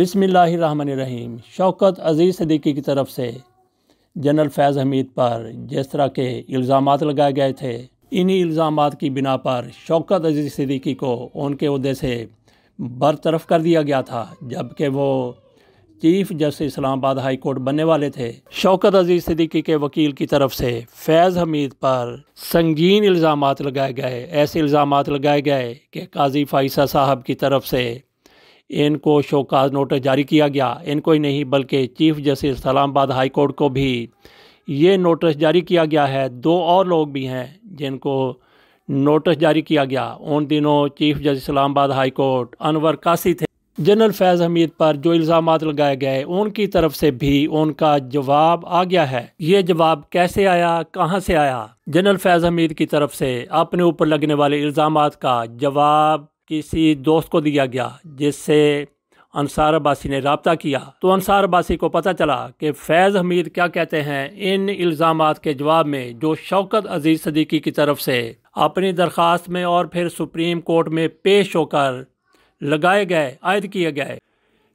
बिसमीम शौकत अज़ीज़ सदीकी की तरफ से जनरल फैज़ हमीद पर जिस तरह के इल्ज़ाम लगाए गए थे इन्हीं इल्ज़ाम की बिना पर शौकत अजीज़ सदीकी को उनके अहदे से बरतरफ कर दिया गया था जबकि वो chief justice Islamabad high court बनने वाले थे शौकत अजीज़ सदीकी के वकील की तरफ से फैज़ हमीद पर संगीन इल्ज़ाम लगाए गए ऐसे इल्ज़ाम लगाए गए कि काजी फ़ाइसा साहब की तरफ से इनको शोकाज नोटिस जारी किया गया इनको ही नहीं बल्कि chief justice Islamabad high court को भी ये नोटिस जारी किया गया है दो और लोग भी हैं जिनको नोटिस जारी किया गया उन दिनों chief justice Islamabad high court Anwar Kasi थे जनरल फैज़ हमीद पर जो इल्ज़ाम लगाए गए उनकी तरफ से भी उनका जवाब आ गया है ये जवाब कैसे आया कहाँ से आया जनरल फैज़ हमीद की तरफ से अपने ऊपर लगने वाले इल्ज़ाम का जवाब किसी दोस्त को दिया गया जिससे अंसार अब्बासी ने रबता किया तो अंसार अब्बासी को पता चला कि फैज़ हमीद क्या कहते हैं इन इल्ज़ाम के जवाब में जो शौकत अजीज़ सदीकी की तरफ से अपनी दरख्वास्त में और फिर सुप्रीम कोर्ट में पेश होकर लगाए गए आयद किए गए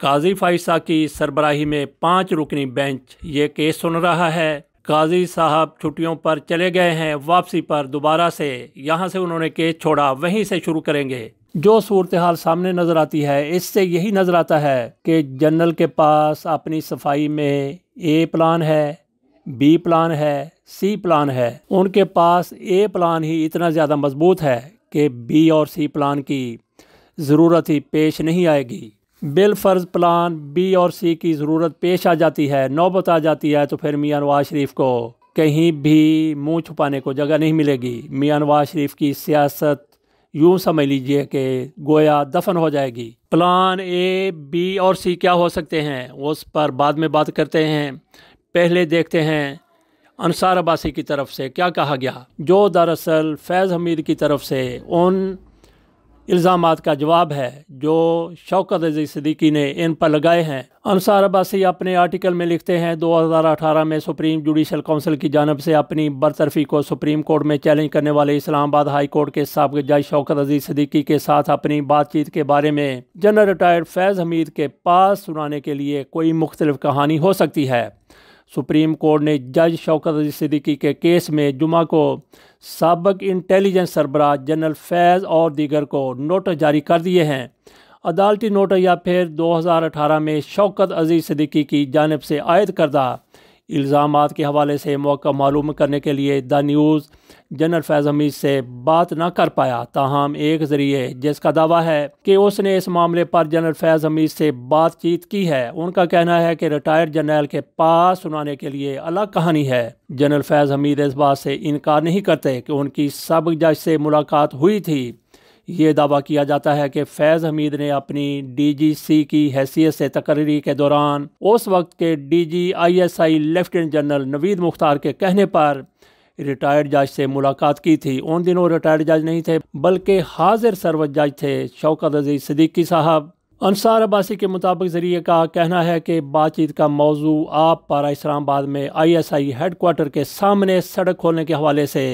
काजी फाइसा की सरबराही में पाँच रुकनी बेंच ये केस सुन रहा है काजी साहब छुट्टियों पर चले गए हैं वापसी पर दोबारा से यहाँ से उन्होंने केस छोड़ा वहीं से शुरू करेंगे जो सूरत हाल सामने नज़र आती है इससे यही नज़र आता है कि जनरल के पास अपनी सफाई में ए प्लान है बी प्लान है सी प्लान है उनके पास ए प्लान ही इतना ज़्यादा मजबूत है कि बी और सी प्लान की ज़रूरत ही पेश नहीं आएगी बिलफर्ज प्लान बी और सी की ज़रूरत पेश आ जाती है नौबत आ जाती है तो फिर मियाँ नवाज शरीफ को कहीं भी मुंह छुपाने को जगह नहीं मिलेगी मियाँ नवाज शरीफ की सियासत यूं समझ लीजिए कि गोया दफन हो जाएगी प्लान ए बी और सी क्या हो सकते हैं उस पर बाद में बात करते हैं पहले देखते हैं अनसार अब्बासी की तरफ से क्या कहा गया जो दरअसल फैज़ हमीद की तरफ से उन इल्ज़ाम का जवाब है जो शौकत अजी सदीकी ने इन पर लगाए हैं अनसार अबासी अपने आर्टिकल में लिखते हैं 2018 में सुप्रीम जुडिशल काउंसिल की जानब से अपनी बरतरफी को सुप्रीम कोर्ट में चैलेंज करने वाले इस्लामाबाद हाई कोर्ट के सबक जज शौकत अजीज सदीकी के साथ अपनी बातचीत के बारे में जनरल रिटायर्ड फैज़ हमीद के पास सुनाने के लिए कोई मुख्तलिफ कहानी हो सकती है सुप्रीम कोर्ट ने जज शौकत अली सिद्दीकी के केस में जुमा को सबक इंटेलिजेंस सरबराह जनरल फैज़ और दीगर को नोट जारी कर दिए हैं अदालती नोट या फिर 2018 में शौकत अजीज सिद्दीकी की जानब से आयद करदा इल्ज़ाम के हवाले से मौका मालूम करने के लिए the news general Faiz Hameed से बात ना कर पाया ताहम एक ज़रिए जिसका दावा है कि उसने इस मामले पर जनरल फैज़ हमीद से बातचीत की है उनका कहना है कि रिटायर्ड जनरल के पास सुनाने के लिए अलग कहानी है जनरल फैज़ हमीद इस बात से इनकार नहीं करते कि उनकी सबक जज से मुलाकात हुई थी ये दावा किया जाता है कि फैज़ हमीद ने अपनी डीजीसी की हैसियत से तकर्री के दौरान उस वक्त के आई लेफ्टिनेंट जनरल नवीद मुख्तार के कहने पर रिटायर्ड जज से मुलाकात की थी उन दिनों रिटायर्ड जज नहीं थे बल्कि हाजिर सर्वत जज थे शौकत अजीज सदीकी साहब अनसार अब्बासी के मुताबिक ज़रिए का कहना है कि बातचीत का मौजू आप पारा इस्लामाबाद में आईएसआई हेडकोार्टर के सामने सड़क खोलने के हवाले से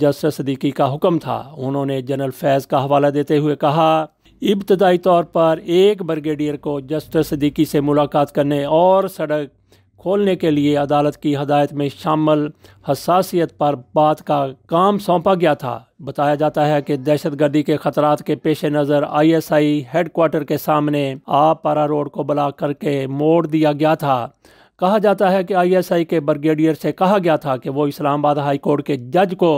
जस्टिस सदीकी का हुक्म था उन्होंने जनरल फैज़ का हवाला देते हुए कहा इब्तदाई तौर पर एक ब्रिगेडियर को जस्टिस सदीकी से मुलाकात करने और सड़क खोलने के लिए अदालत की हदायत में शामिल हसासीत पर बात का काम सौंपा गया था बताया जाता है कि दहशत गर्दी के खतरात के पेश नज़र आईएसआई हेडक्वार्टर के सामने आ पारा रोड को ब्लॉक करके मोड़ दिया गया था कहा जाता है कि आईएसआई के ब्रिगेडियर से कहा गया था कि वो इस्लामाबाद हाई कोर्ट के जज को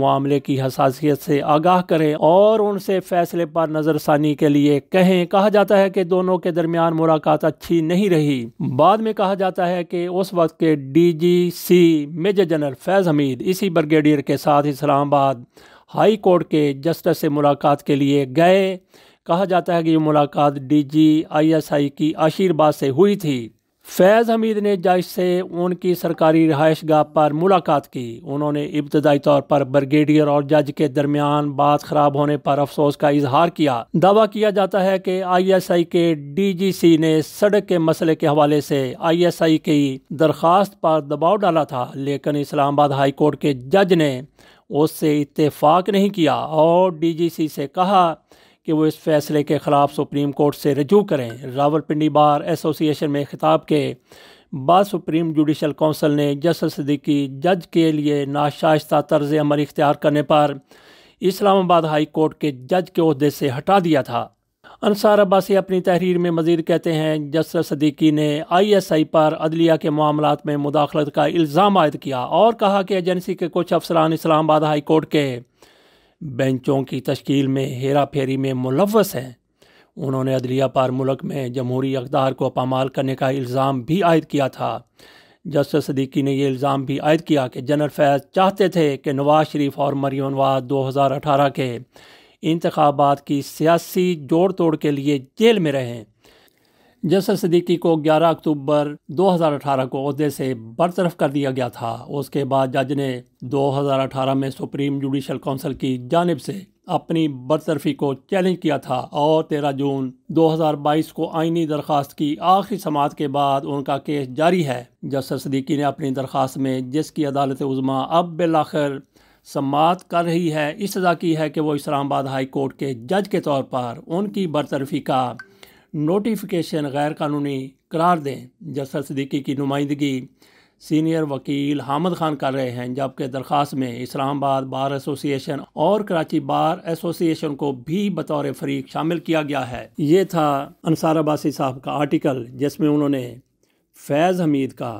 मामले की हसासियत से आगाह करें और उनसे फैसले पर नज़रसानी के लिए कहें कहा जाता है कि दोनों के दरमियान मुलाकात अच्छी नहीं रही बाद में कहा जाता है कि उस वक्त के DGC major general Faiz Hameed इसी ब्रिगेडियर के साथ इस्लामाबाद हाई कोर्ट के जस्टिस से मुलाकात के लिए गए कहा जाता है कि ये मुलाकात डीजी आईएसआई की आशीर्वाद से हुई थी फैज़ हमीद ने जज से उनकी सरकारी रहायश गाह पर मुलाकात की उन्होंने इब्तदाई तौर पर ब्रिगेडियर और जज के दरमियान बात खराब होने पर अफसोस का इजहार किया दावा किया जाता है कि आई एस आई के डी जी सी ने सड़क के मसले के हवाले से आई एस आई की दरख्वास्त पर दबाव डाला था लेकिन इस्लामाबाद हाई कोर्ट के जज ने उससे इतफाक नहीं किया और डी जी सी से कहा कि वो इस फैसले के ख़िलाफ़ सुप्रीम कोर्ट से रजू करें रावलपिंडी बार एसोसिएशन में खिताब के बाद सुप्रीम जुडिशल कौंसिल ने जस्टिस सिद्दीकी जज के लिए नाशाइस्ता तर्ज अमल इख्तियार करने पर इस्लामाबाद हाई कोर्ट के जज के अहदे से हटा दिया था अनसार अब्बासी अपनी तहरीर में मजीद कहते हैं जस्टिस सदीकी ने आई एस आई पर अदलिया के मामला में मुदाखलत का इल्ज़ाम आयद किया और कहा कि एजेंसी के कुछ अफसरान इस्लामाबाद हाई कोर्ट के बेंचों की तश्कील में हेरा फेरी में मुलवस हैं उन्होंने अदलिया पार मुल्क में जमहूरी अकदार को पामाल करने का इल्ज़ाम भी आयद किया था जस्टिस सदीकी ने यह इल्ज़ाम भी आयद किया कि जनरल फैज़ चाहते थे कि नवाज शरीफ और मरी नवाज दो हज़ार अठारह के इंतबात की सियासी जोड़ तोड़ के लिए जेल में रहें जसर सदीकी को 11 अक्टूबर 2018 को अहदे से बरतरफ कर दिया गया था उसके बाद जज ने 2018 में सुप्रीम जुडिशल काउंसिल की जानब से अपनी बरतरफी को चैलेंज किया था और 13 जून 2022 को आइनी दरख्वास्त की आखिरी समात के बाद उनका केस जारी है जसर सदीकी ने अपनी दरख्वास्त में जिसकी अदालत उजमा अब बिलाखिर समात कर रही है इस सजा की है कि वो इस्लामाबाद हाई कोर्ट के जज के तौर पर उनकी बरतरफी का नोटिफिकेशन गैर कानूनी करार दें जसर सदीकी की नुमाइंदगी सीनियर वकील हामद खान कर रहे हैं जबकि दरख्वास्त में इस्लामाबाद बार एसोसिएशन और कराची बार एसोसिएशन को भी बतौर फरीक शामिल किया गया है ये था अनसार अबासी साहब का आर्टिकल जिसमें उन्होंने फैज़ हमीद का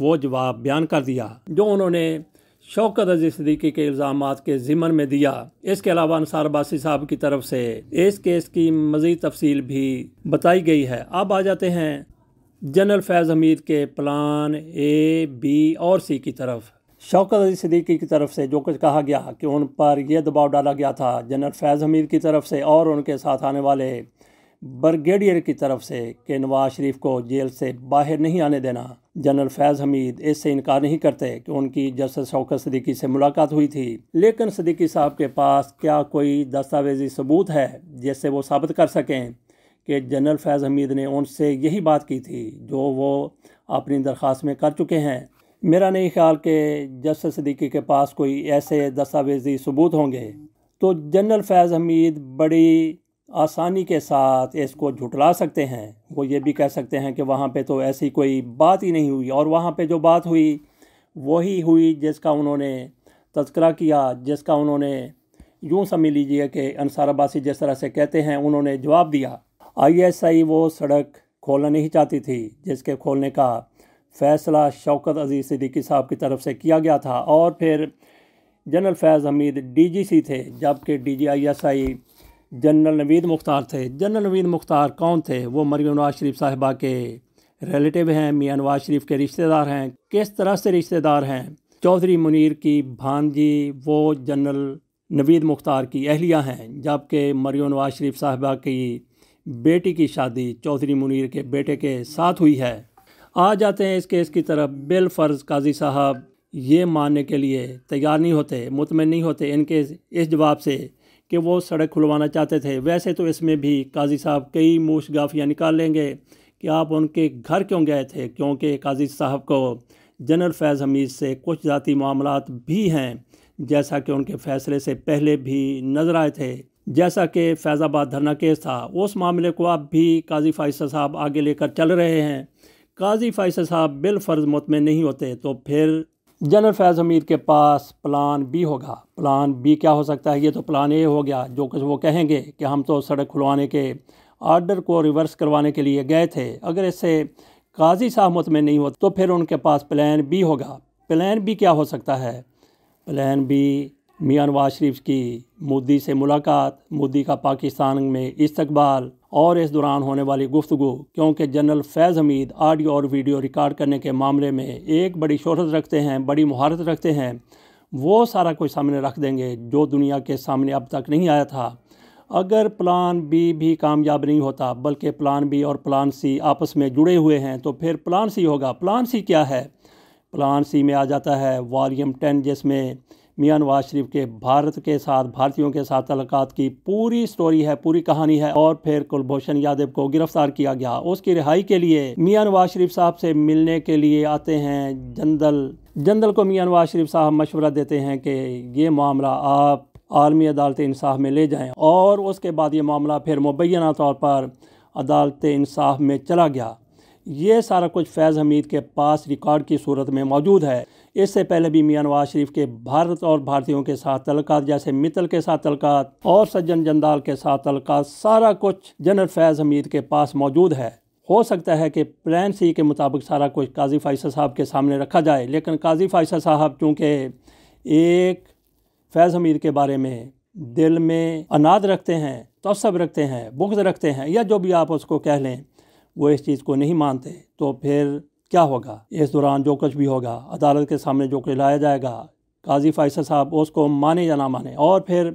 वो जवाब बयान कर दिया जो उन्होंने शौकत अजीज सदीक़ी के इल्ज़ाम के ज़िमन में दिया इसके अलावा अंसार बासी साहब की तरफ से इस केस की मज़ीद तफसील भी बताई गई है अब आ जाते हैं जनरल फैज़ हमीद के प्लान ए बी और सी की तरफ शौकत अली सदीक़ी की तरफ से जो कुछ कहा गया कि उन पर यह दबाव डाला गया था जनरल फैज़ हमीद की तरफ से और उनके साथ आने वाले ब्रिगेडियर की तरफ से कि नवाज शरीफ को जेल से बाहर नहीं आने देना जनरल फैज़ हमीद इससे इनकार नहीं करते कि उनकी जस्टिस शौकत सदीकी से मुलाकात हुई थी लेकिन सदीकी साहब के पास क्या कोई दस्तावेजी सबूत है जिससे वो साबित कर सकें कि जनरल फैज़ हमीद ने उनसे यही बात की थी जो वो अपनी दरख्वास्त में कर चुके हैं मेरा नहीं ख्याल कि जस्टिस सदीकी के पास कोई ऐसे दस्तावेजी सबूत होंगे तो जनरल फैज़ हमीद बड़ी आसानी के साथ इसको झुटला सकते हैं वो ये भी कह सकते हैं कि वहाँ पे तो ऐसी कोई बात ही नहीं हुई और वहाँ पे जो बात हुई वही हुई जिसका उन्होंने तस्करा किया जिसका उन्होंने यूँ समझ लीजिए कि अनसार जिस तरह से कहते हैं उन्होंने जवाब दिया आईएसआई वो सड़क खोलना नहीं चाहती थी जिसके खोलने का फैसला शौकत अजीज़ सिद्दीकी साहब की तरफ से किया गया था और फिर जनरल फैज़ हमीद डीजीसी थे जबकि डीजीआईएसआई जनरल नवीद मुख्तार थे जनरल नवीद मुख्तार कौन थे वो मरियम नवाज शरीफ साहिबा के रिलेटिव हैं मियाँ नवाज शरीफ के रिश्तेदार हैं किस तरह से रिश्तेदार हैं चौधरी मुनीर की भांजी वो जनरल नवीद मुख्तार की अहलिया हैं जबकि मरियम नवाज शरीफ साहिबा की बेटी की शादी चौधरी मुनीर के बेटे के साथ हुई है आ जाते हैं इस केस की तरफ बिल फर्ज काजी साहब ये मानने के लिए तैयार नहीं होते मुतमिन नहीं होते इनके इस जवाब से कि वो सड़क खुलवाना चाहते थे वैसे तो इसमें भी काजी साहब कई मूश गाफियाँ निकाल लेंगे कि आप उनके घर क्यों गए थे क्योंकि काजी साहब को जनरल फैज़ हमीद से कुछ ज़ाती मामला भी हैं जैसा कि उनके फैसले से पहले भी नज़र आए थे जैसा कि फैज़ाबाद धरना केस था उस मामले को आप भी काजी फाइस साहब आगे लेकर चल रहे हैं काजी फ़ाइसा साहब बिलफर्ज मुतमिन नहीं होते तो फिर जनरल फैज़ हमीर के पास प्लान बी होगा प्लान बी क्या हो सकता है ये तो प्लान ए हो गया जो कुछ वो कहेंगे कि हम तो सड़क खुलवाने के आर्डर को रिवर्स करवाने के लिए गए थे अगर इससे काजी साहब मुतमिन नहीं होते तो फिर उनके पास प्लान बी होगा प्लान बी क्या हो सकता है प्लान बी मियाँ नवाज शरीफ की मोदी से मुलाकात मोदी का पाकिस्तान में इस्तबाल और इस दौरान होने वाली गुफ्तु क्योंकि जनरल फैज़ हमीद आडियो और वीडियो रिकॉर्ड करने के मामले में एक बड़ी शहरत रखते हैं बड़ी महारत रखते हैं वो सारा कुछ सामने रख देंगे जो दुनिया के सामने अब तक नहीं आया था अगर प्लान बी भी कामयाब नहीं होता बल्कि प्लान बी और प्लान सी आपस में जुड़े हुए हैं तो फिर प्लान सी होगा प्लान सी क्या है प्लान सी में आ जाता है वॉल्यूम टेन जिसमें मियाँ नवाज शरीफ के भारत के साथ भारतीयों के साथ तलक़ात की पूरी स्टोरी है पूरी कहानी है और फिर कुलभूषण यादव को गिरफ्तार किया गया उसकी रिहाई के लिए मियाँ नवाज शरीफ साहब से मिलने के लिए आते हैं जंदल जंदल को मियाँ नवाज शरीफ साहब मशवरा देते हैं कि ये मामला आप आलमी अदालत इंसाफ में ले जाएं और उसके बाद ये मामला फिर मुबैना तौर पर अदालत इंसाफ में चला गया ये सारा कुछ फैज़ हमीद के पास रिकॉर्ड की सूरत में मौजूद है इससे पहले भी मियाँ नवाज शरीफ के भारत और भारतीयों के साथ तलक जैसे मित्तल के साथ तलक और सज्जन जंदाल के साथ तलक सारा कुछ जनरल फैज़ हमीद के पास मौजूद है हो सकता है कि प्लान सी के मुताबिक सारा कुछ काजी फ़ाइसा साहब के सामने रखा जाए लेकिन काजी फ़ाइसा साहब चूँकि एक फैज़ हमीद के बारे में दिल में अनाद रखते हैं तसब रखते हैं बुग्ज रखते हैं या जो भी आप उसको कह लें वो इस चीज़ को नहीं मानते तो फिर क्या होगा इस दौरान जो कुछ भी होगा अदालत के सामने जो कुछ लाया जाएगा काजी फ़ैसल साहब उसको माने या ना माने और फिर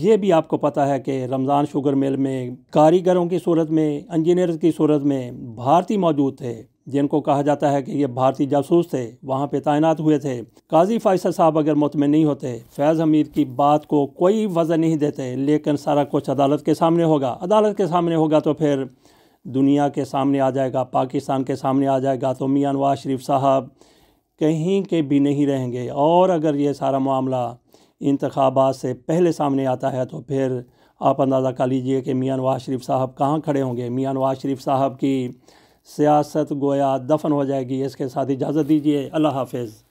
ये भी आपको पता है कि रमज़ान शुगर मिल में कारीगरों की सूरत में इंजीनियर की सूरत में भारती मौजूद थे जिनको कहा जाता है कि ये भारतीय जासूस थे वहाँ पे तैनात हुए थे काजी फ़ैसल साहब अगर मुतमिन नहीं होते फैज़ हमीद की बात को कोई वजन नहीं देते लेकिन सारा कुछ अदालत के सामने होगा अदालत के सामने होगा तो फिर दुनिया के सामने आ जाएगा पाकिस्तान के सामने आ जाएगा तो मियाँ नवाज शरीफ साहब कहीं के भी नहीं रहेंगे और अगर ये सारा मामला इंतबात से पहले सामने आता है तो फिर आप अंदाज़ा कर लीजिए कि मियाँ नवाज शरीफ साहब कहाँ खड़े होंगे मियाँ नवाज शरीफ साहब की सियासत गोया दफन हो जाएगी इसके साथ इजाज़त दीजिए अल्लाह हाफिज़